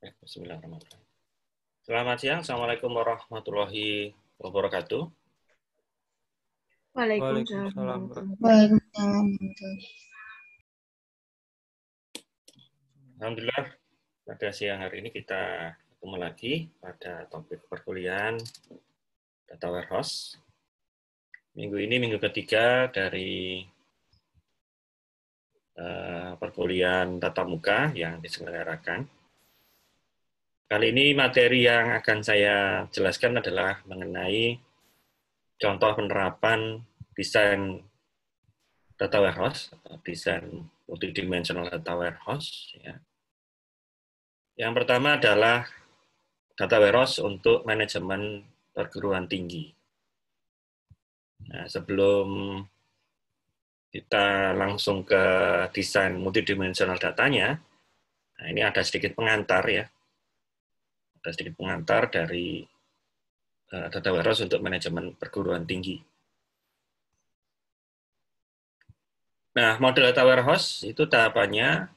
Eh, Bismillahirrahmanirrahim. Selamat siang. Assalamualaikum warahmatullahi wabarakatuh. Waalaikumsalam. Waalaikumsalam. Alhamdulillah pada siang hari ini kita ketemu lagi pada topik perkuliahan data warehouse. Minggu ini minggu ketiga dari uh, perkuliahan tatap muka yang diselenggarakan Kali ini materi yang akan saya jelaskan adalah mengenai contoh penerapan desain data warehouse, desain multidimensional data warehouse. Ya. Yang pertama adalah data warehouse untuk manajemen perguruan tinggi. Nah, sebelum kita langsung ke desain multidimensional datanya, nah ini ada sedikit pengantar ya ada sedikit pengantar dari uh, Tata untuk manajemen perguruan tinggi. Nah, model data warehouse itu tahapannya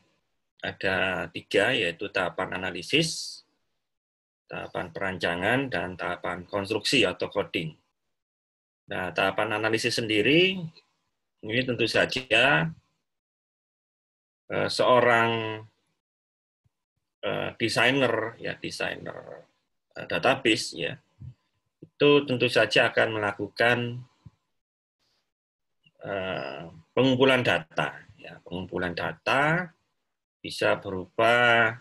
ada tiga, yaitu tahapan analisis, tahapan perancangan, dan tahapan konstruksi atau coding. Nah, tahapan analisis sendiri, ini tentu saja eh, seorang Eh, desainer ya desainer eh, database ya itu tentu saja akan melakukan eh, pengumpulan data ya pengumpulan data bisa berupa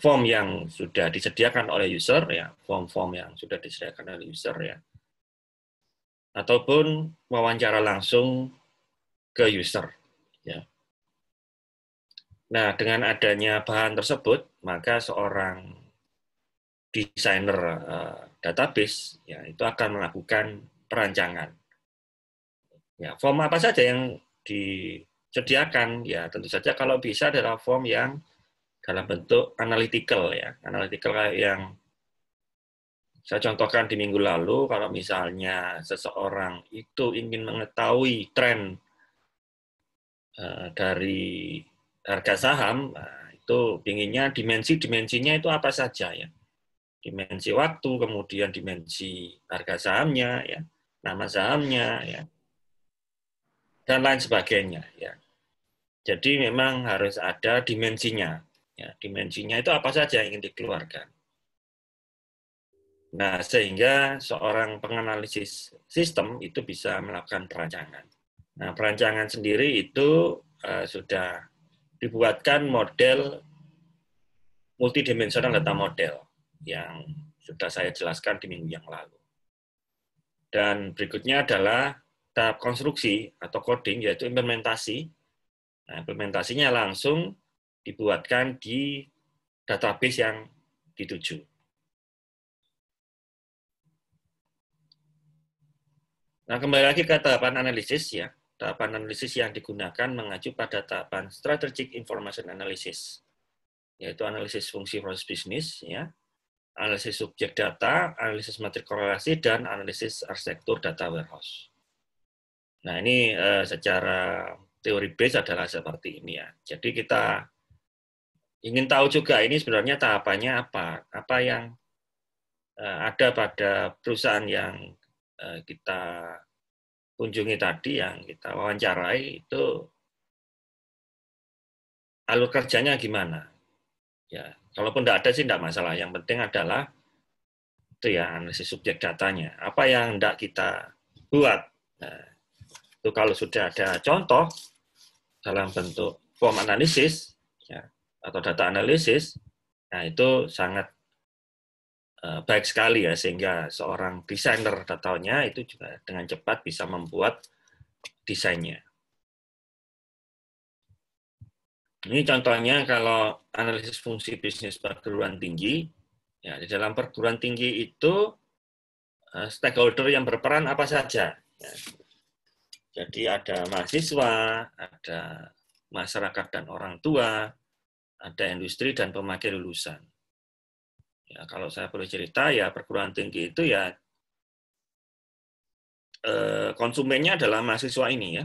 form yang sudah disediakan oleh user ya form-form yang sudah disediakan oleh user ya ataupun wawancara langsung ke user Nah, dengan adanya bahan tersebut, maka seorang desainer eh, database ya itu akan melakukan perancangan. Ya, form apa saja yang disediakan ya tentu saja kalau bisa adalah form yang dalam bentuk analytical ya, analytical yang saya contohkan di minggu lalu kalau misalnya seseorang itu ingin mengetahui tren eh, dari harga saham nah, itu pinginnya dimensi-dimensinya itu apa saja ya. Dimensi waktu, kemudian dimensi harga sahamnya ya, nama sahamnya ya. Dan lain sebagainya ya. Jadi memang harus ada dimensinya. Ya, dimensinya itu apa saja yang ingin dikeluarkan. Nah, sehingga seorang penganalisis sistem itu bisa melakukan perancangan. Nah, perancangan sendiri itu uh, sudah dibuatkan model multidimensional data model yang sudah saya jelaskan di minggu yang lalu. Dan berikutnya adalah tahap konstruksi atau coding, yaitu implementasi. Nah, implementasinya langsung dibuatkan di database yang dituju. Nah, kembali lagi ke tahapan analisis ya. Tahapan analisis yang digunakan mengacu pada tahapan strategic information analysis, yaitu analisis fungsi proses bisnis, ya, analisis subjek data, analisis matrik korelasi, dan analisis arsitektur data warehouse. Nah, ini eh, secara teori base adalah seperti ini ya. Jadi kita ingin tahu juga ini sebenarnya tahapannya apa, apa yang eh, ada pada perusahaan yang eh, kita kunjungi tadi yang kita wawancarai itu alur kerjanya gimana. Ya, kalaupun tidak ada sih tidak masalah. Yang penting adalah itu ya analisis subjek datanya. Apa yang tidak kita buat. Nah, itu kalau sudah ada contoh dalam bentuk form analisis ya, atau data analisis, nah itu sangat Eh, baik sekali ya sehingga seorang desainer datanya itu juga dengan cepat bisa membuat desainnya. Ini contohnya kalau analisis fungsi bisnis perguruan tinggi, ya di dalam perguruan tinggi itu eh, stakeholder yang berperan apa saja. Ya. Jadi ada mahasiswa, ada masyarakat dan orang tua, ada industri dan pemakai lulusan. Ya, kalau saya perlu cerita, ya perguruan tinggi itu ya eh, konsumennya adalah mahasiswa ini ya.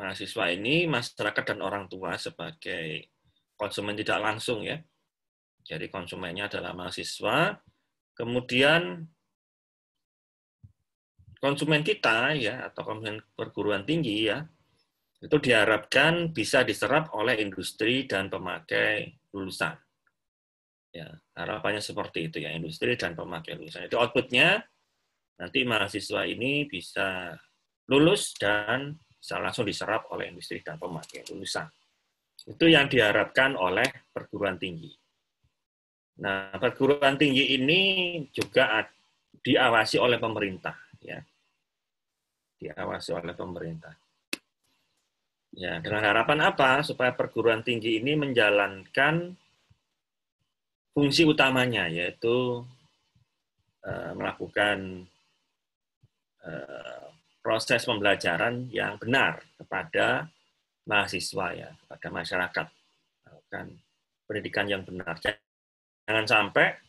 Mahasiswa ini masyarakat dan orang tua sebagai konsumen tidak langsung ya. Jadi konsumennya adalah mahasiswa. Kemudian konsumen kita ya atau konsumen perguruan tinggi ya itu diharapkan bisa diserap oleh industri dan pemakai lulusan. Ya, harapannya seperti itu ya, industri dan pemakai lulusan. Itu outputnya nanti mahasiswa ini bisa lulus dan bisa langsung diserap oleh industri dan pemakai lulusan. Itu yang diharapkan oleh perguruan tinggi. Nah, perguruan tinggi ini juga diawasi oleh pemerintah, ya. Diawasi oleh pemerintah. Ya, dengan harapan apa? Supaya perguruan tinggi ini menjalankan fungsi utamanya yaitu eh, melakukan eh, proses pembelajaran yang benar kepada mahasiswa ya kepada masyarakat melakukan pendidikan yang benar jangan sampai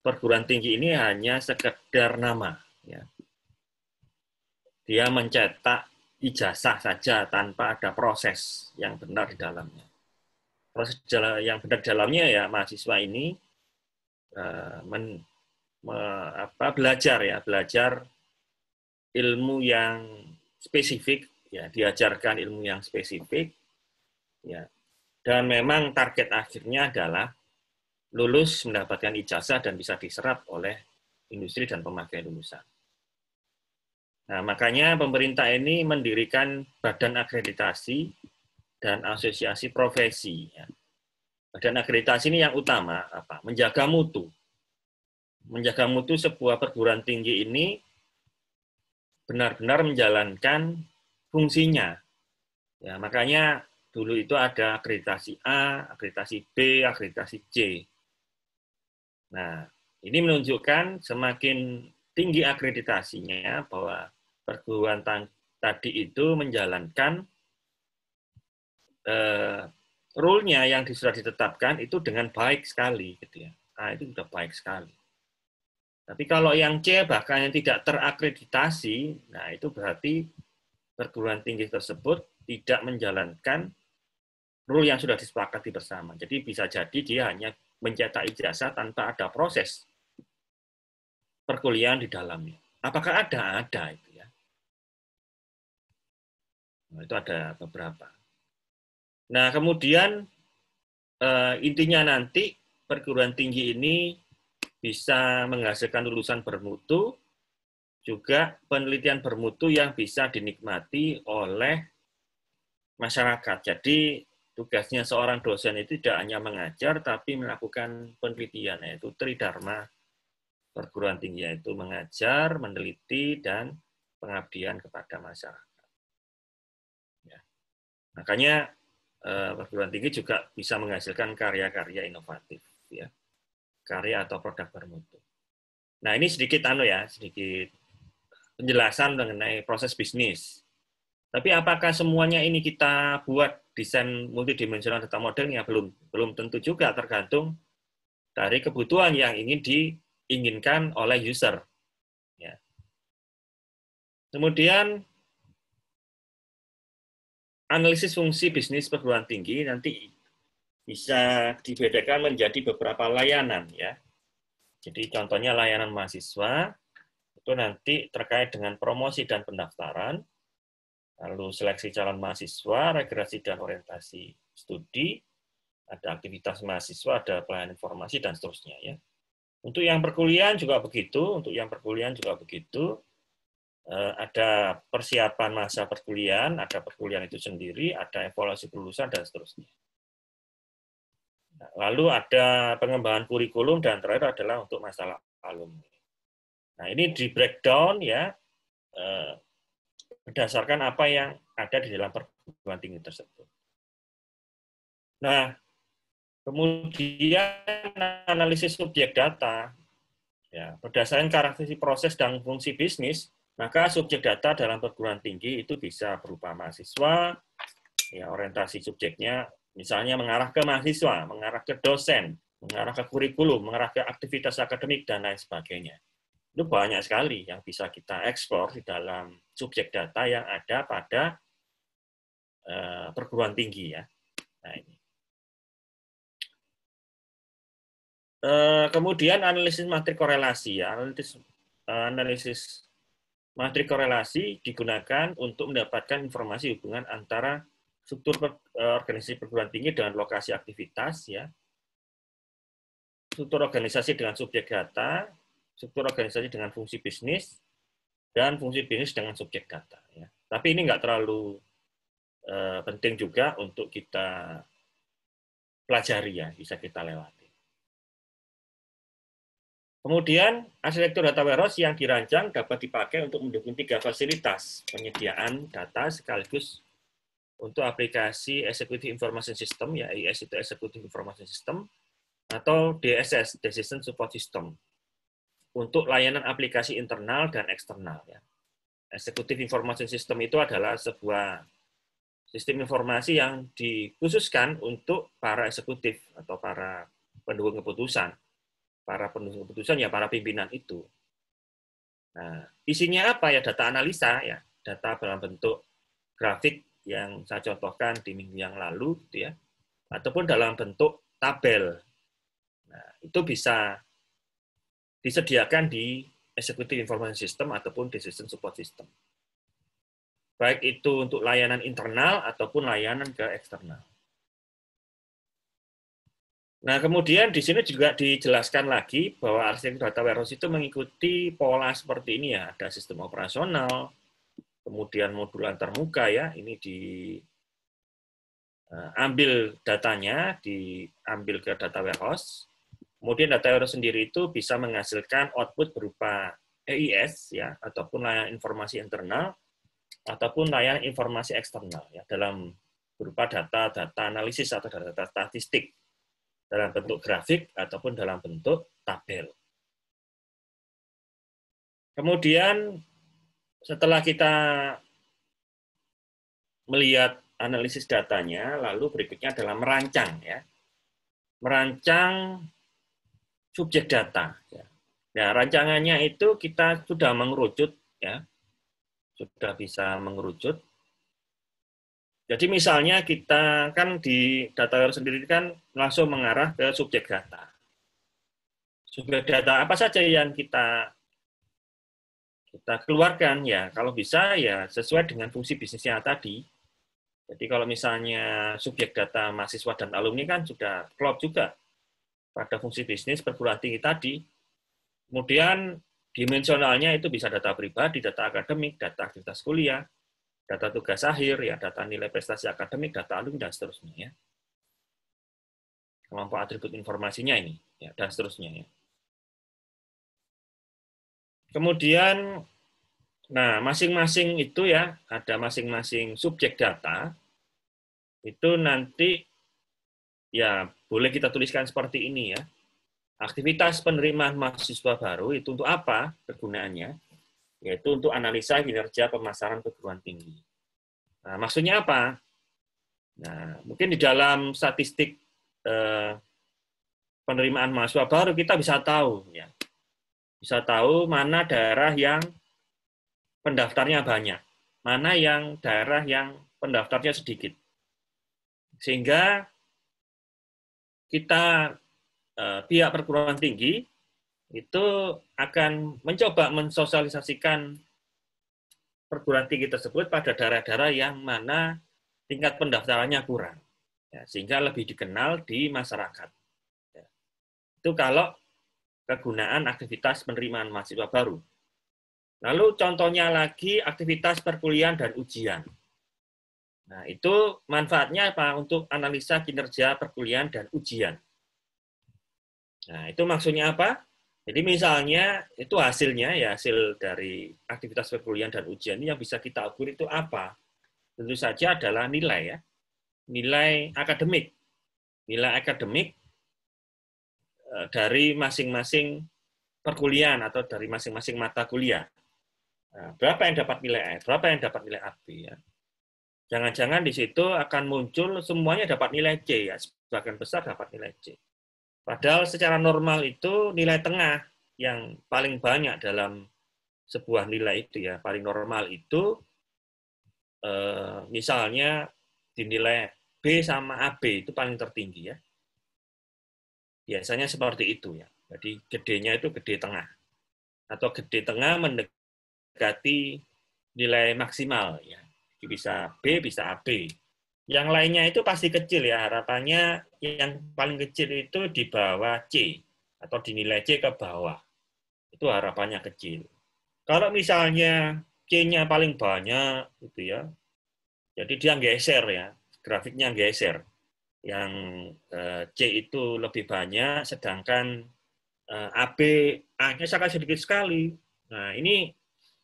perguruan tinggi ini hanya sekedar nama ya dia mencetak ijazah saja tanpa ada proses yang benar di dalamnya proses yang benar di dalamnya ya mahasiswa ini Eh, men, me, apa, belajar ya, belajar ilmu yang spesifik, ya diajarkan ilmu yang spesifik, ya. Dan memang target akhirnya adalah lulus mendapatkan ijazah dan bisa diserap oleh industri dan pemakai lulusan. Nah, makanya pemerintah ini mendirikan badan akreditasi dan asosiasi profesi. Ya. Badan akreditasi ini yang utama apa? Menjaga mutu. Menjaga mutu sebuah perguruan tinggi ini benar-benar menjalankan fungsinya. Ya, makanya dulu itu ada akreditasi A, akreditasi B, akreditasi C. Nah, ini menunjukkan semakin tinggi akreditasinya bahwa perguruan tadi itu menjalankan eh, rule-nya yang sudah ditetapkan itu dengan baik sekali gitu ya. A nah, itu sudah baik sekali. Tapi kalau yang C bahkan yang tidak terakreditasi, nah itu berarti perguruan tinggi tersebut tidak menjalankan rule yang sudah disepakati bersama. Jadi bisa jadi dia hanya mencetak ijazah tanpa ada proses perkuliahan di dalamnya. Apakah ada? Ada itu ya. Nah, itu ada beberapa. Nah, kemudian uh, intinya nanti perguruan tinggi ini bisa menghasilkan lulusan bermutu, juga penelitian bermutu yang bisa dinikmati oleh masyarakat. Jadi tugasnya seorang dosen itu tidak hanya mengajar, tapi melakukan penelitian, yaitu tridharma perguruan tinggi, yaitu mengajar, meneliti, dan pengabdian kepada masyarakat. Ya. Makanya Eh, perguruan tinggi juga bisa menghasilkan karya-karya inovatif ya karya atau produk bermutu. Nah ini sedikit anu ya sedikit penjelasan mengenai proses bisnis. Tapi apakah semuanya ini kita buat desain multidimensional data modelnya belum belum tentu juga tergantung dari kebutuhan yang ingin diinginkan oleh user. Ya. Kemudian analisis fungsi bisnis perguruan tinggi nanti bisa dibedakan menjadi beberapa layanan ya. Jadi contohnya layanan mahasiswa itu nanti terkait dengan promosi dan pendaftaran, lalu seleksi calon mahasiswa, regresi dan orientasi studi, ada aktivitas mahasiswa, ada pelayanan informasi dan seterusnya ya. Untuk yang perkuliahan juga begitu, untuk yang perkuliahan juga begitu. Eh, ada persiapan masa perkuliahan, ada perkuliahan itu sendiri, ada evaluasi kelulusan, dan seterusnya. Nah, lalu ada pengembangan kurikulum, dan terakhir adalah untuk masalah alumni. Nah, ini di breakdown ya, eh, berdasarkan apa yang ada di dalam perguruan tinggi tersebut. Nah, kemudian analisis subjek data, ya, berdasarkan karakteristik proses dan fungsi bisnis, maka subjek data dalam perguruan tinggi itu bisa berupa mahasiswa, ya orientasi subjeknya misalnya mengarah ke mahasiswa, mengarah ke dosen, mengarah ke kurikulum, mengarah ke aktivitas akademik dan lain sebagainya. Itu banyak sekali yang bisa kita ekspor di dalam subjek data yang ada pada eh, perguruan tinggi ya. Nah ini. Eh, kemudian analisis matrik korelasi ya, analisis analisis Matrik korelasi digunakan untuk mendapatkan informasi hubungan antara struktur per, e, organisasi perguruan tinggi dengan lokasi aktivitas, ya, struktur organisasi dengan subjek data, struktur organisasi dengan fungsi bisnis, dan fungsi bisnis dengan subjek data. Ya. Tapi ini nggak terlalu uh, penting juga untuk kita pelajari ya, bisa kita lewati. Kemudian arsitektur data warehouse yang dirancang dapat dipakai untuk mendukung tiga fasilitas penyediaan data sekaligus untuk aplikasi Executive Information System, ya EIS itu Executive Information System, atau DSS, Decision Support System, untuk layanan aplikasi internal dan eksternal. Ya. Executive Information System itu adalah sebuah sistem informasi yang dikhususkan untuk para eksekutif atau para pendukung keputusan para penulis keputusan ya para pimpinan itu. Nah, isinya apa ya data analisa ya, data dalam bentuk grafik yang saya contohkan di minggu yang lalu gitu ya, ataupun dalam bentuk tabel. Nah, itu bisa disediakan di Executive Information System ataupun Decision Support System. Baik itu untuk layanan internal ataupun layanan ke eksternal. Nah, kemudian di sini juga dijelaskan lagi bahwa arsitektur data warehouse itu mengikuti pola seperti ini ya. Ada sistem operasional, kemudian modul antar muka ya. Ini di eh, ambil datanya, diambil ke data warehouse. Kemudian data warehouse sendiri itu bisa menghasilkan output berupa EIS ya, ataupun layanan informasi internal ataupun layanan informasi eksternal ya dalam berupa data-data analisis atau data-data statistik dalam bentuk grafik ataupun dalam bentuk tabel. Kemudian setelah kita melihat analisis datanya, lalu berikutnya adalah merancang ya. Merancang subjek data ya. Nah, rancangannya itu kita sudah mengerucut ya. Sudah bisa mengerucut jadi misalnya kita kan di data sendiri kan langsung mengarah ke subjek data. Subjek data apa saja yang kita kita keluarkan ya kalau bisa ya sesuai dengan fungsi bisnisnya tadi. Jadi kalau misalnya subjek data mahasiswa dan alumni kan sudah klop juga pada fungsi bisnis perguruan tinggi tadi. Kemudian dimensionalnya itu bisa data pribadi, data akademik, data aktivitas kuliah, data tugas akhir, ya data nilai prestasi akademik, data alumni, dan seterusnya. Ya. Kelompok atribut informasinya ini, ya, dan seterusnya. Ya. Kemudian, nah masing-masing itu ya, ada masing-masing subjek data, itu nanti ya boleh kita tuliskan seperti ini ya. Aktivitas penerimaan mahasiswa baru itu untuk apa kegunaannya? yaitu untuk analisa kinerja pemasaran perguruan tinggi. Nah, maksudnya apa? Nah, mungkin di dalam statistik eh, penerimaan mahasiswa baru kita bisa tahu ya. Bisa tahu mana daerah yang pendaftarnya banyak, mana yang daerah yang pendaftarnya sedikit. Sehingga kita eh, pihak perguruan tinggi itu akan mencoba mensosialisasikan perguruan tinggi tersebut pada daerah-daerah yang mana tingkat pendaftarannya kurang, ya, sehingga lebih dikenal di masyarakat. Ya. Itu kalau kegunaan aktivitas penerimaan mahasiswa baru. Lalu contohnya lagi aktivitas perkuliahan dan ujian. Nah, itu manfaatnya apa untuk analisa kinerja perkuliahan dan ujian. Nah, itu maksudnya apa? Jadi misalnya itu hasilnya ya hasil dari aktivitas perkuliahan dan ujian ini yang bisa kita ukur itu apa? Tentu saja adalah nilai ya. Nilai akademik. Nilai akademik eh, dari masing-masing perkuliahan atau dari masing-masing mata kuliah. Nah, berapa yang dapat nilai A, berapa yang dapat nilai AB ya. Jangan-jangan di situ akan muncul semuanya dapat nilai C ya, sebagian besar dapat nilai C. Padahal secara normal itu nilai tengah yang paling banyak dalam sebuah nilai itu ya, paling normal itu eh, misalnya dinilai B sama AB itu paling tertinggi ya. Biasanya seperti itu ya. Jadi gedenya itu gede tengah. Atau gede tengah mendekati nilai maksimal ya. Bisa B, bisa AB. Yang lainnya itu pasti kecil ya, harapannya yang paling kecil itu di bawah C atau dinilai C ke bawah. Itu harapannya kecil. Kalau misalnya C-nya paling banyak gitu ya. Jadi dia geser ya, grafiknya geser. Yang eh, C itu lebih banyak sedangkan eh, AB A-nya sangat sedikit sekali. Nah, ini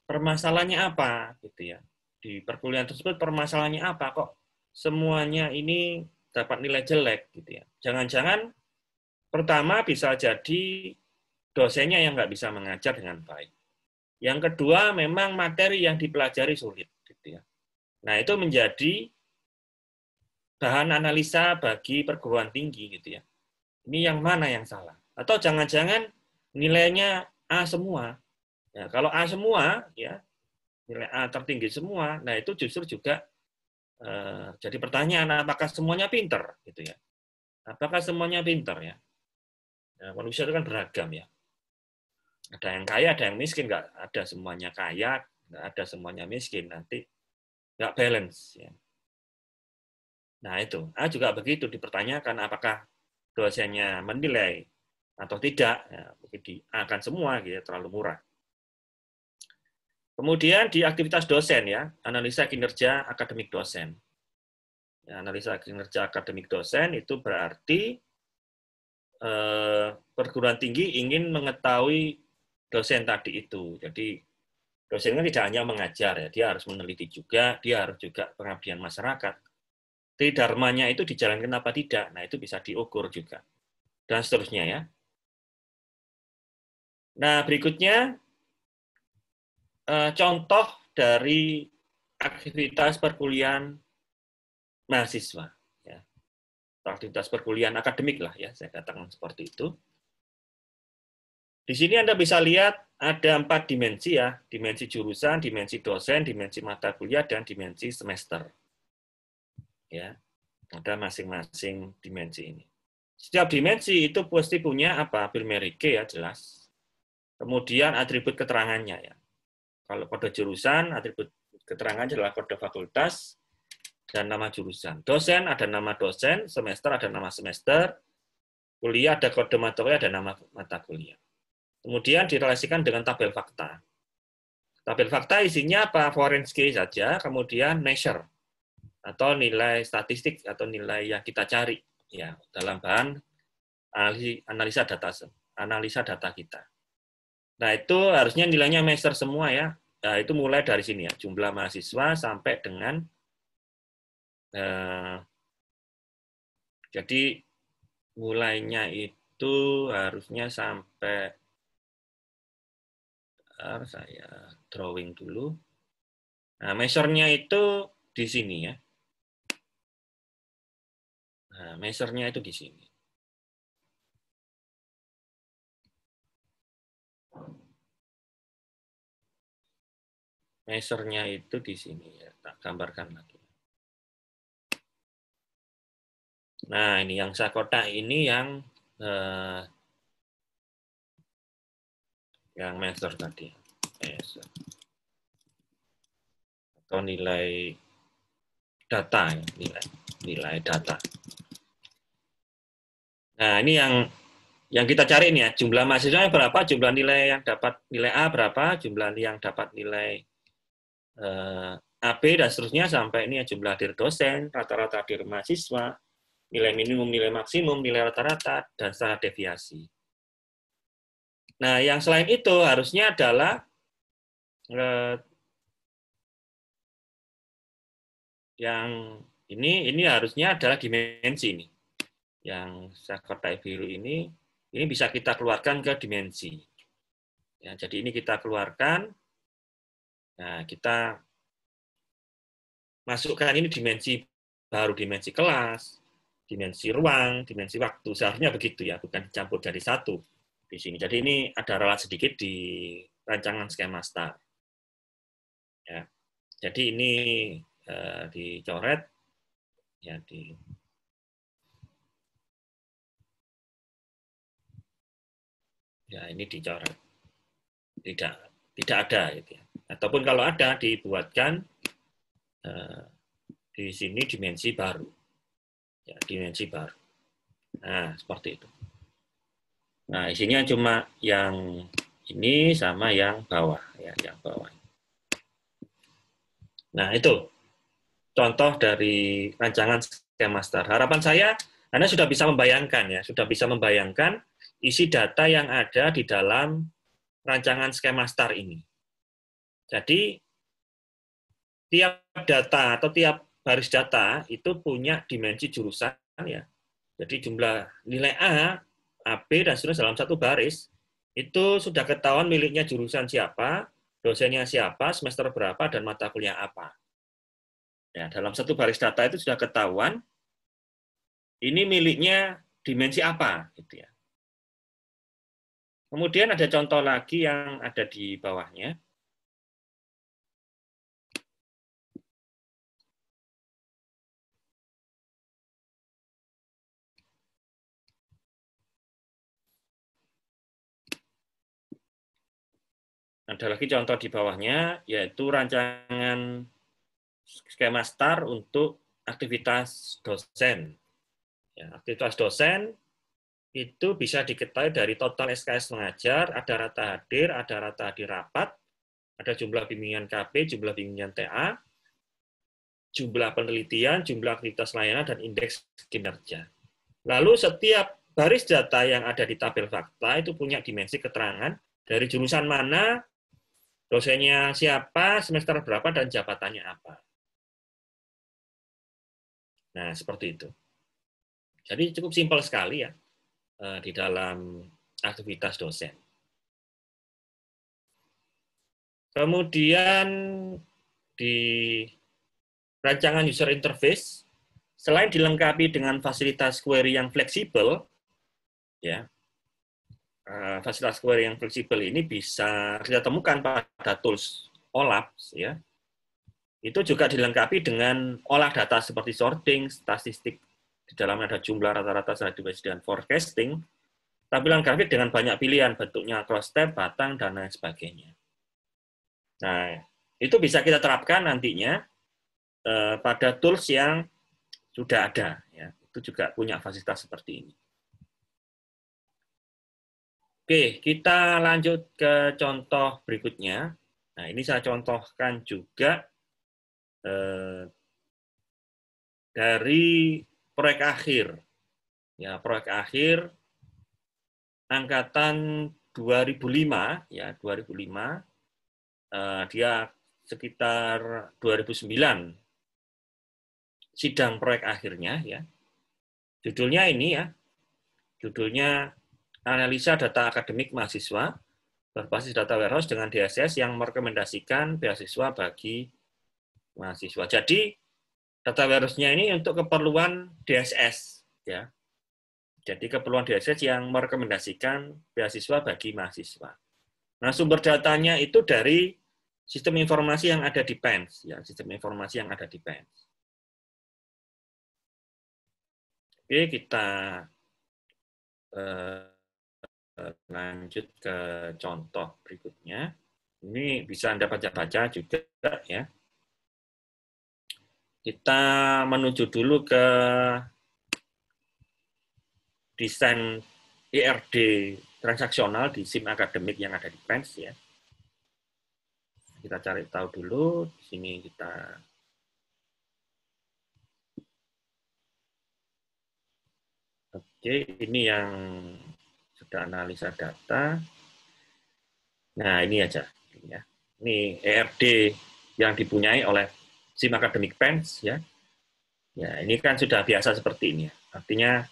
permasalahannya apa gitu ya. Di perkuliahan tersebut permasalahannya apa kok semuanya ini dapat nilai jelek gitu ya. Jangan-jangan pertama bisa jadi dosennya yang nggak bisa mengajar dengan baik. Yang kedua memang materi yang dipelajari sulit gitu ya. Nah, itu menjadi bahan analisa bagi perguruan tinggi gitu ya. Ini yang mana yang salah? Atau jangan-jangan nilainya A semua. Ya, kalau A semua ya, nilai A tertinggi semua, nah itu justru juga Eh, jadi pertanyaan apakah semuanya pinter gitu ya? Apakah semuanya pinter ya? ya? manusia itu kan beragam ya. Ada yang kaya, ada yang miskin, nggak ada semuanya kaya, nggak ada semuanya miskin nanti nggak balance ya. Nah itu, ah juga begitu dipertanyakan apakah dosennya menilai atau tidak, ya, mungkin di akan semua gitu ya, terlalu murah. Kemudian di aktivitas dosen ya, analisa kinerja akademik dosen. Ya, analisa kinerja akademik dosen itu berarti eh, perguruan tinggi ingin mengetahui dosen tadi itu. Jadi dosen kan tidak hanya mengajar ya, dia harus meneliti juga, dia harus juga pengabdian masyarakat. Tridharmanya itu dijalankan apa tidak, nah itu bisa diukur juga. Dan seterusnya ya. Nah berikutnya Eh, contoh dari aktivitas perkuliahan mahasiswa ya. Aktivitas perkuliahan akademik lah ya, saya katakan seperti itu. Di sini Anda bisa lihat ada empat dimensi ya, dimensi jurusan, dimensi dosen, dimensi mata kuliah, dan dimensi semester. Ya, ada masing-masing dimensi ini. Setiap dimensi itu pasti punya apa? Bill Merike ya jelas. Kemudian atribut keterangannya ya. Kalau kode jurusan, atribut keterangan adalah kode fakultas dan nama jurusan. Dosen ada nama dosen, semester ada nama semester, kuliah ada kode mata kuliah, ada nama mata kuliah. Kemudian direlasikan dengan tabel fakta. Tabel fakta isinya apa? Forensik saja, kemudian measure atau nilai statistik atau nilai yang kita cari ya dalam bahan analisa data analisa data kita. Nah, itu harusnya nilainya master semua ya. Nah, itu mulai dari sini ya, jumlah mahasiswa sampai dengan uh, jadi mulainya itu harusnya sampai saya drawing dulu. Nah, measure-nya itu di sini ya. Nah, measure-nya itu di sini. measure itu di sini ya, tak gambarkan lagi. Nah, ini yang saya kotak ini yang eh, yang measure tadi. Measure. Atau nilai data ya, nilai nilai data. Nah, ini yang yang kita cari ini ya, jumlah mahasiswa berapa, jumlah nilai yang dapat nilai A berapa, jumlah yang dapat nilai eh, AB dan seterusnya sampai ini ya, jumlah dir dosen, rata-rata dir mahasiswa, nilai minimum, nilai maksimum, nilai rata-rata, dan standar deviasi. Nah, yang selain itu harusnya adalah eh, yang ini ini harusnya adalah dimensi ini. Yang saya kertai biru ini, ini bisa kita keluarkan ke dimensi. Ya, jadi ini kita keluarkan Nah, kita masukkan ini dimensi baru, dimensi kelas, dimensi ruang, dimensi waktu. Seharusnya begitu ya, bukan dicampur jadi satu di sini. Jadi ini ada relat sedikit di rancangan skema star. Ya. Jadi ini e, dicoret ya di ya ini dicoret. Tidak tidak ada gitu ya. Ataupun kalau ada, dibuatkan eh, di sini dimensi baru. Ya, dimensi baru. Nah, seperti itu. Nah, isinya cuma yang ini sama yang bawah. ya Yang bawah. Nah, itu contoh dari rancangan skema master. Harapan saya, Anda sudah bisa membayangkan ya, sudah bisa membayangkan isi data yang ada di dalam rancangan skema star ini. Jadi tiap data atau tiap baris data itu punya dimensi jurusan ya. Jadi jumlah nilai A, AB dan seterusnya dalam satu baris itu sudah ketahuan miliknya jurusan siapa, dosennya siapa, semester berapa dan mata kuliah apa. Ya, dalam satu baris data itu sudah ketahuan ini miliknya dimensi apa gitu ya. Kemudian ada contoh lagi yang ada di bawahnya. Ada lagi contoh di bawahnya, yaitu rancangan skema STAR untuk aktivitas dosen. Ya, aktivitas dosen itu bisa diketahui dari total SKS mengajar, ada rata hadir, ada rata hadir rapat, ada jumlah bimbingan KP, jumlah bimbingan TA, jumlah penelitian, jumlah aktivitas layanan, dan indeks kinerja. Lalu setiap baris data yang ada di tabel fakta itu punya dimensi keterangan dari jurusan mana, dosennya siapa, semester berapa, dan jabatannya apa. Nah, seperti itu. Jadi cukup simpel sekali ya eh, di dalam aktivitas dosen. Kemudian di rancangan user interface, selain dilengkapi dengan fasilitas query yang fleksibel, ya Eh, fasilitas query yang fleksibel ini bisa kita temukan pada tools OLAP, ya. Itu juga dilengkapi dengan olah data seperti sorting, statistik di dalamnya ada jumlah rata-rata seratus dan forecasting, tampilan grafik dengan banyak pilihan bentuknya cross tab, batang dan lain sebagainya. Nah, itu bisa kita terapkan nantinya eh, pada tools yang sudah ada ya. Itu juga punya fasilitas seperti ini. Oke, kita lanjut ke contoh berikutnya. Nah, ini saya contohkan juga eh, dari proyek akhir. Ya, proyek akhir angkatan 2005 ya, 2005 eh, dia sekitar 2009 sidang proyek akhirnya ya. Judulnya ini ya. Judulnya analisa data akademik mahasiswa berbasis data warehouse dengan DSS yang merekomendasikan beasiswa bagi mahasiswa. Jadi data warehouse-nya ini untuk keperluan DSS ya. Jadi keperluan DSS yang merekomendasikan beasiswa bagi mahasiswa. Nah, sumber datanya itu dari sistem informasi yang ada di PENS ya, sistem informasi yang ada di PENS. Oke, kita eh, Eh, lanjut ke contoh berikutnya. Ini bisa Anda baca-baca juga ya. Kita menuju dulu ke desain IRD transaksional di SIM akademik yang ada di PENS ya. Kita cari tahu dulu, di sini kita Oke, ini yang ada analisa data. Nah, ini aja. Ini ya. ERD yang dipunyai oleh SIM Academic Pens. Ya. ya, ini kan sudah biasa seperti ini. Artinya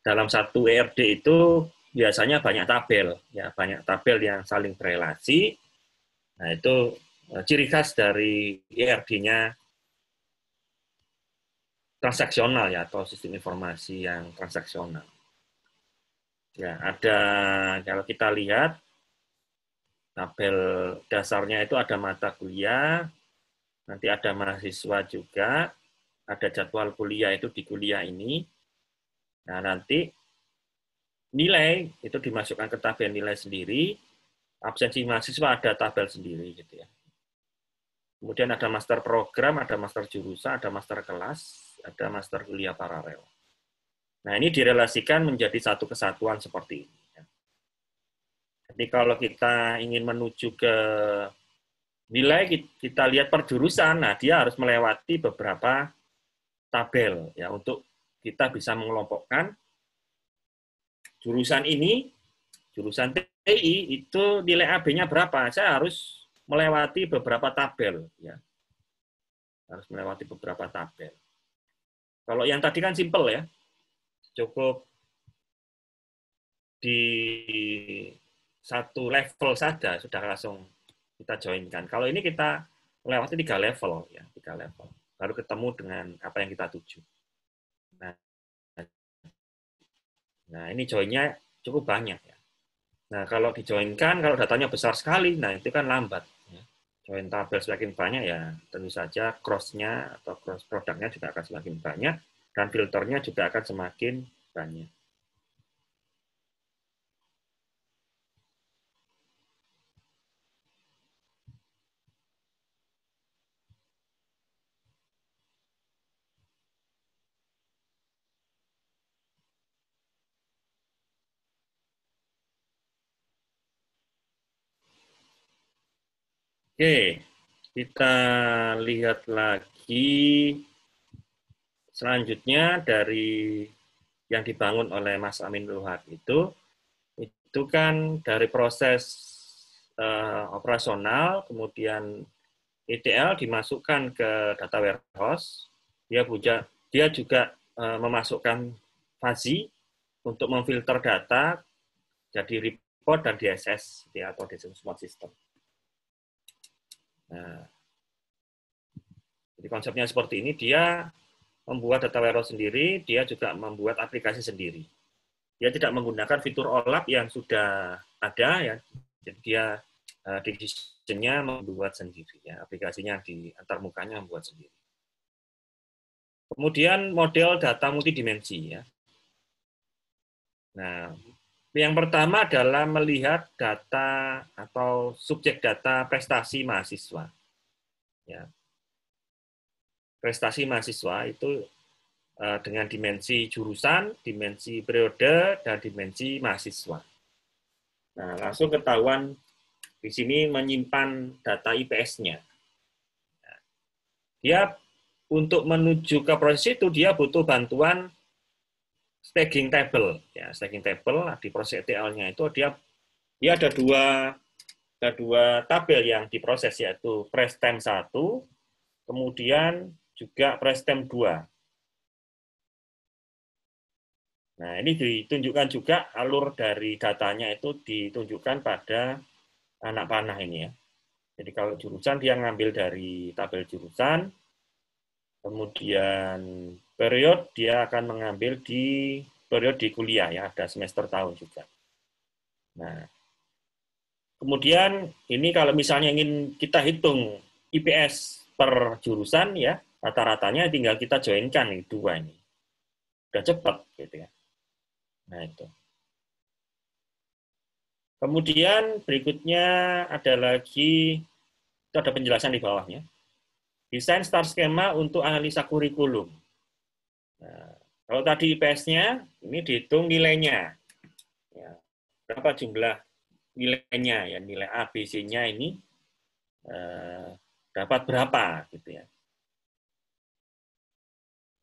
dalam satu ERD itu biasanya banyak tabel. ya Banyak tabel yang saling berelasi. Nah, itu eh, ciri khas dari ERD-nya transaksional ya atau sistem informasi yang transaksional. Ya, ada kalau kita lihat tabel dasarnya itu ada mata kuliah, nanti ada mahasiswa juga, ada jadwal kuliah itu di kuliah ini. Nah, nanti nilai itu dimasukkan ke tabel nilai sendiri, absensi mahasiswa ada tabel sendiri gitu ya. Kemudian ada master program, ada master jurusan, ada master kelas, ada master kuliah paralel. Nah, ini direlasikan menjadi satu kesatuan seperti ini. Ya. Jadi kalau kita ingin menuju ke nilai, kita lihat jurusan nah dia harus melewati beberapa tabel ya untuk kita bisa mengelompokkan jurusan ini, jurusan TI itu nilai AB-nya berapa? Saya harus melewati beberapa tabel ya. Harus melewati beberapa tabel. Kalau yang tadi kan simpel ya, cukup di satu level saja sudah langsung kita joinkan. Kalau ini kita lewati tiga level ya, tiga level. Baru ketemu dengan apa yang kita tuju. Nah, nah ini joinnya cukup banyak ya. Nah, kalau dijoinkan, kalau datanya besar sekali, nah itu kan lambat. Ya. Join tabel semakin banyak ya, tentu saja cross-nya atau cross produknya juga akan semakin banyak dan filternya juga akan semakin banyak. Oke, kita lihat lagi Selanjutnya dari yang dibangun oleh Mas Amin Luhat itu, itu kan dari proses uh, operasional, kemudian ETL dimasukkan ke data warehouse, dia, buja, dia juga uh, memasukkan fuzzy untuk memfilter data jadi report dan DSS ya, atau decision Smart system. Nah, jadi konsepnya seperti ini, dia membuat data warehouse sendiri, dia juga membuat aplikasi sendiri. Dia tidak menggunakan fitur OLAP yang sudah ada, ya. Jadi dia eh, decision-nya membuat sendiri, ya. aplikasinya di antar mukanya membuat sendiri. Kemudian model data multidimensi, ya. Nah, yang pertama adalah melihat data atau subjek data prestasi mahasiswa. Ya, prestasi mahasiswa itu eh, dengan dimensi jurusan, dimensi periode, dan dimensi mahasiswa. Nah, langsung ketahuan di sini menyimpan data IPS-nya. Dia untuk menuju ke proses itu dia butuh bantuan staging table. Ya, staging table nah, di proses ETL-nya itu dia dia ada dua ada dua tabel yang diproses yaitu press time 1 kemudian juga prestem 2. Nah, ini ditunjukkan juga alur dari datanya itu ditunjukkan pada anak panah ini ya. Jadi kalau jurusan dia ngambil dari tabel jurusan, kemudian periode dia akan mengambil di periode di kuliah ya, ada semester tahun juga. Nah, kemudian ini kalau misalnya ingin kita hitung IPS per jurusan ya, rata-ratanya tinggal kita joinkan nih dua ini udah cepat gitu ya nah itu kemudian berikutnya ada lagi itu ada penjelasan di bawahnya desain star skema untuk analisa kurikulum nah, kalau tadi IPS-nya ini dihitung nilainya ya, berapa jumlah nilainya ya nilai A B C-nya ini eh, dapat berapa gitu ya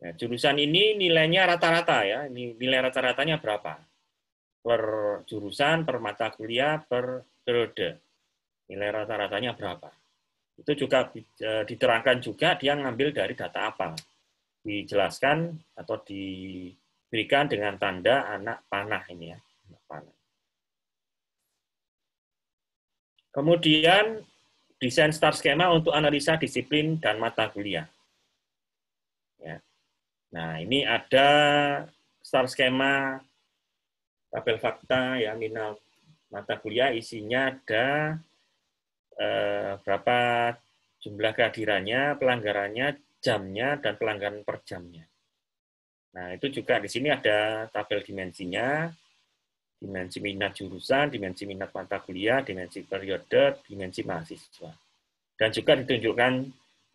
Nah, jurusan ini nilainya rata-rata ya, ini nilai rata-ratanya berapa? Per jurusan, per mata kuliah, per periode. Nilai rata-ratanya berapa? Itu juga e, diterangkan juga dia ngambil dari data apa. Dijelaskan atau diberikan dengan tanda anak panah ini ya, panah. Kemudian desain star skema untuk analisa disiplin dan mata kuliah. Nah, ini ada star skema tabel fakta ya minimal mata kuliah isinya ada eh, berapa jumlah kehadirannya, pelanggarannya, jamnya dan pelanggaran per jamnya. Nah, itu juga di sini ada tabel dimensinya, dimensi minat jurusan, dimensi minat mata kuliah, dimensi periode, dimensi mahasiswa. Dan juga ditunjukkan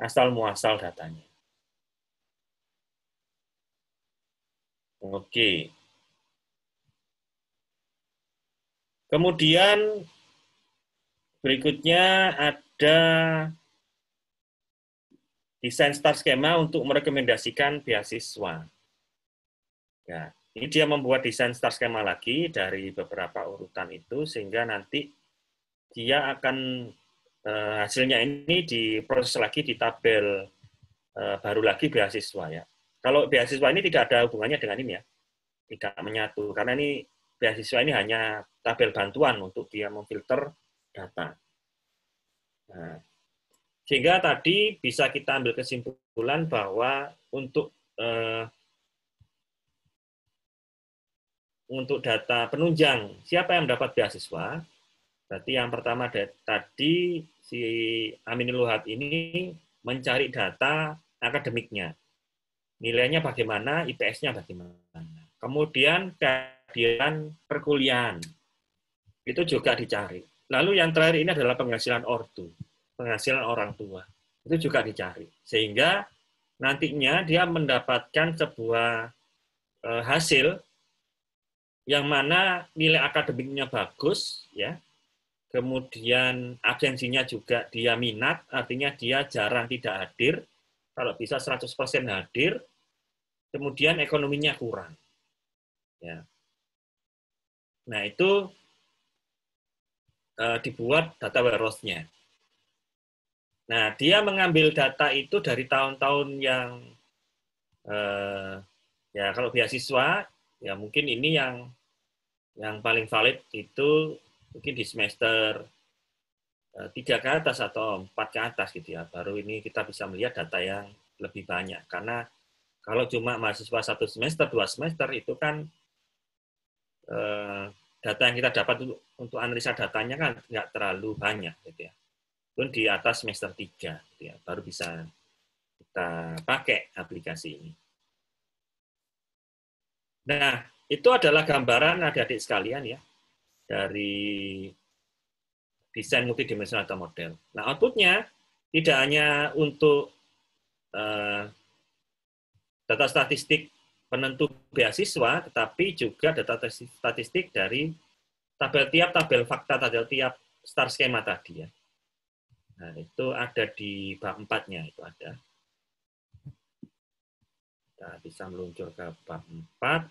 asal muasal datanya. Oke. Kemudian berikutnya ada desain star skema untuk merekomendasikan beasiswa. Ya, ini dia membuat desain star skema lagi dari beberapa urutan itu sehingga nanti dia akan eh, hasilnya ini diproses lagi di tabel eh, baru lagi beasiswa ya. Kalau beasiswa ini tidak ada hubungannya dengan ini ya, tidak menyatu karena ini beasiswa ini hanya tabel bantuan untuk dia memfilter data. Nah, sehingga tadi bisa kita ambil kesimpulan bahwa untuk eh, untuk data penunjang siapa yang mendapat beasiswa berarti yang pertama tadi si Aminul ini mencari data akademiknya nilainya bagaimana, IPS-nya bagaimana. Kemudian kehadiran perkuliahan, itu juga dicari. Lalu yang terakhir ini adalah penghasilan ortu, penghasilan orang tua. Itu juga dicari. Sehingga nantinya dia mendapatkan sebuah e, hasil yang mana nilai akademiknya bagus, ya, kemudian absensinya juga dia minat, artinya dia jarang tidak hadir, kalau bisa 100% hadir, kemudian ekonominya kurang. Ya. Nah, itu e, dibuat data warehouse-nya. Nah, dia mengambil data itu dari tahun-tahun yang e, ya kalau beasiswa ya mungkin ini yang yang paling valid itu mungkin di semester eh, tiga ke atas atau empat ke atas gitu ya baru ini kita bisa melihat data yang lebih banyak karena kalau cuma mahasiswa satu semester, dua semester, itu kan eh, data yang kita dapat untuk, untuk analisa datanya kan nggak terlalu banyak. Gitu ya. Pun di atas semester tiga, gitu ya, baru bisa kita pakai aplikasi ini. Nah, itu adalah gambaran adik-adik sekalian ya, dari desain multidimensional atau model. Nah, outputnya tidak hanya untuk eh, data statistik penentu beasiswa, tetapi juga data statistik dari tabel tiap, tabel fakta, tabel tiap star skema tadi ya. Nah, itu ada di bab empatnya itu ada. Kita bisa meluncur ke bab empat.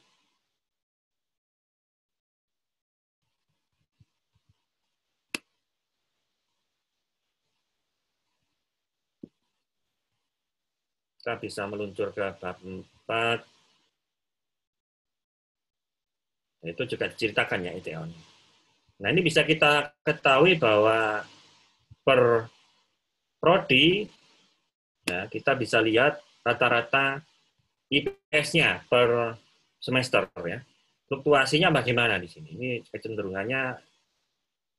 Kita bisa meluncur ke bab 4. Itu juga diceritakan ya Ideon. Nah ini bisa kita ketahui bahwa per prodi ya, kita bisa lihat rata-rata IPS-nya per semester ya. Fluktuasinya bagaimana di sini? Ini kecenderungannya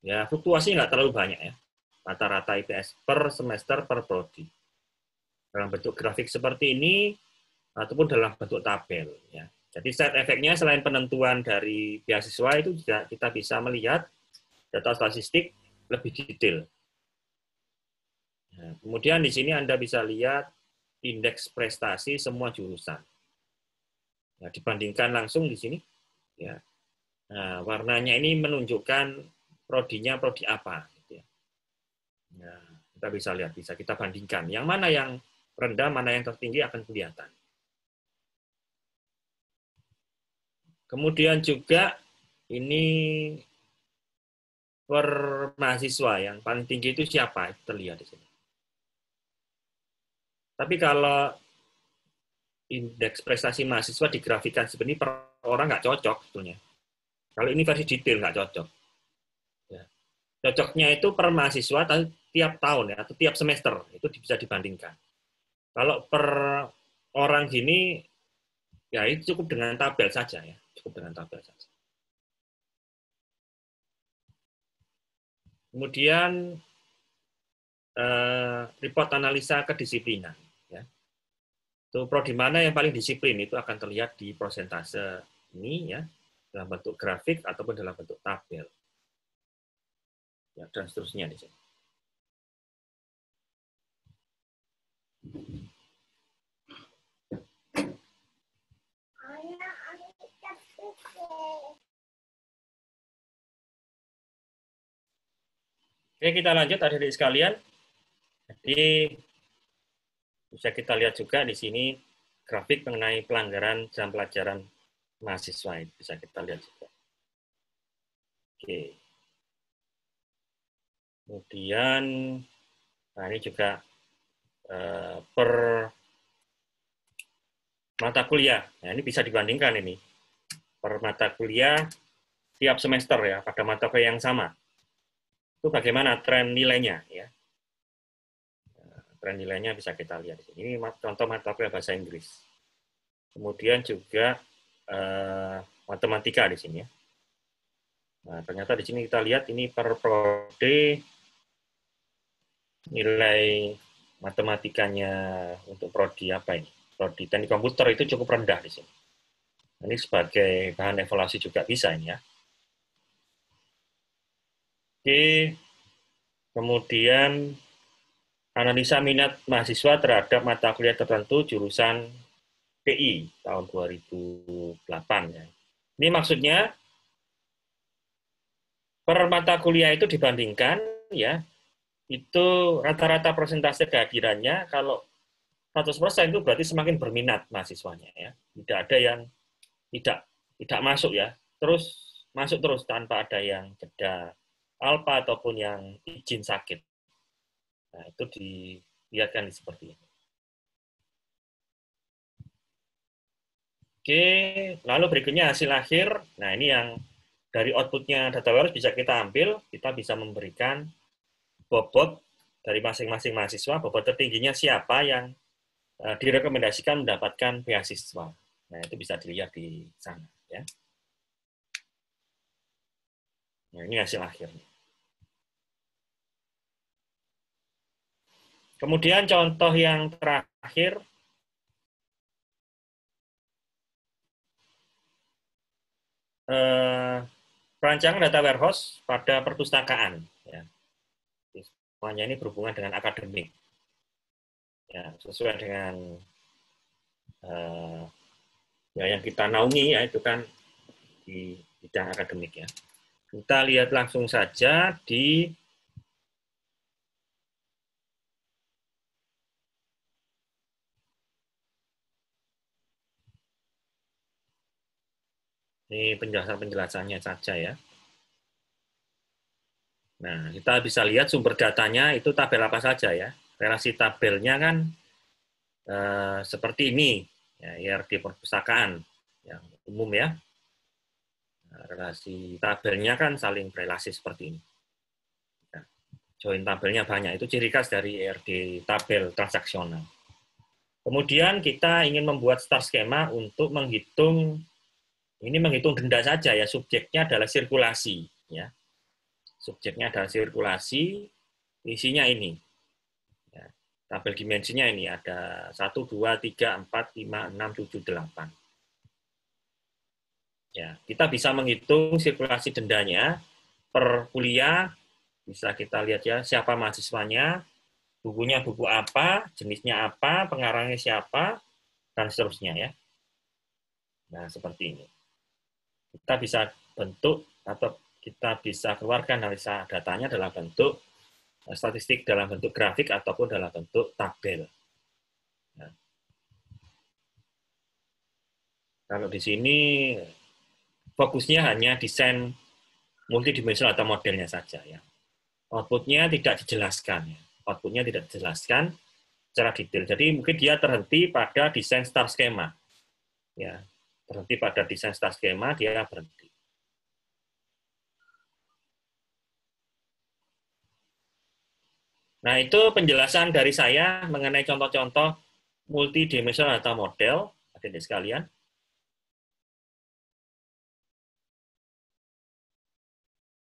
ya fluktuasi nggak terlalu banyak ya rata-rata IPS per semester per prodi dalam bentuk grafik seperti ini ataupun dalam bentuk tabel ya. Jadi side efeknya selain penentuan dari beasiswa itu juga kita bisa melihat data statistik lebih detail. Nah, kemudian di sini Anda bisa lihat indeks prestasi semua jurusan. Nah, dibandingkan langsung di sini. Ya. Nah, warnanya ini menunjukkan prodinya prodi apa. Nah, kita bisa lihat, bisa kita bandingkan. Yang mana yang rendah, mana yang tertinggi akan kelihatan. Kemudian juga ini per mahasiswa yang paling tinggi itu siapa terlihat di sini. Tapi kalau indeks prestasi mahasiswa digrafikan sebenarnya per orang nggak cocok sebetulnya. Kalau ini versi detail nggak cocok. Ya. Cocoknya itu per mahasiswa tiap tahun ya, atau tiap semester itu bisa dibandingkan. Kalau per orang gini, ya itu cukup dengan tabel saja ya, cukup dengan tabel saja. Kemudian eh, report analisa kedisiplinan. Ya. Itu prodi mana yang paling disiplin itu akan terlihat di prosentase ini ya dalam bentuk grafik ataupun dalam bentuk tabel ya, dan seterusnya di sini. Oke, kita lanjut adik-adik sekalian. Jadi, bisa kita lihat juga di sini grafik mengenai pelanggaran jam pelajaran mahasiswa. itu Bisa kita lihat juga. Oke. Kemudian, nah ini juga Eh, per mata kuliah. Nah, ini bisa dibandingkan ini. Per mata kuliah tiap semester ya, pada mata kuliah yang sama. Itu bagaimana tren nilainya ya. Eh, tren nilainya bisa kita lihat di sini. Ini contoh mata kuliah bahasa Inggris. Kemudian juga eh, matematika di sini ya. Nah, ternyata di sini kita lihat ini per prode nilai matematikanya untuk prodi apa ini? Prodi teknik komputer itu cukup rendah di sini. Ini sebagai bahan evaluasi juga bisa ini ya. Oke, kemudian analisa minat mahasiswa terhadap mata kuliah tertentu jurusan PI tahun 2008 ya. Ini maksudnya per mata kuliah itu dibandingkan ya itu rata-rata persentase kehadirannya kalau 100% itu berarti semakin berminat mahasiswanya ya. Tidak ada yang tidak tidak masuk ya. Terus masuk terus tanpa ada yang jeda alfa ataupun yang izin sakit. Nah, itu dilihatkan seperti ini. Oke, lalu berikutnya hasil akhir. Nah, ini yang dari outputnya data warehouse bisa kita ambil, kita bisa memberikan bobot dari masing-masing mahasiswa, bobot tertingginya siapa yang eh, direkomendasikan mendapatkan beasiswa. Nah, itu bisa dilihat di sana. Ya. Nah, ini hasil akhirnya. Kemudian contoh yang terakhir, eh, perancangan data warehouse pada perpustakaan. Ya semuanya ini berhubungan dengan akademik. Ya, sesuai dengan uh, ya yang kita naungi ya itu kan di bidang akademik ya. Kita lihat langsung saja di Ini penjelasan-penjelasannya saja ya. Nah, kita bisa lihat sumber datanya itu tabel apa saja ya. Relasi tabelnya kan eh, seperti ini, ya, IRD perpustakaan yang umum ya. Nah, relasi tabelnya kan saling relasi seperti ini. Nah, join tabelnya banyak, itu ciri khas dari IRD tabel transaksional. Kemudian kita ingin membuat star skema untuk menghitung, ini menghitung denda saja ya, subjeknya adalah sirkulasi. ya subjeknya ada sirkulasi, isinya ini. Ya, tabel dimensinya ini ada 1, 2, 3, 4, 5, 6, 7, 8. Ya, kita bisa menghitung sirkulasi dendanya per kuliah, bisa kita lihat ya siapa mahasiswanya, bukunya buku apa, jenisnya apa, pengarangnya siapa, dan seterusnya ya. Nah, seperti ini. Kita bisa bentuk atau kita bisa keluarkan analisa datanya dalam bentuk eh, statistik, dalam bentuk grafik, ataupun dalam bentuk tabel. Ya. Kalau di sini fokusnya hanya desain multidimensional atau modelnya saja. ya Outputnya tidak dijelaskan. Ya. Outputnya tidak dijelaskan secara detail. Jadi mungkin dia terhenti pada desain star skema. Ya, terhenti pada desain star skema, dia berhenti. Nah, itu penjelasan dari saya mengenai contoh-contoh multidimensional data model, adik-adik sekalian.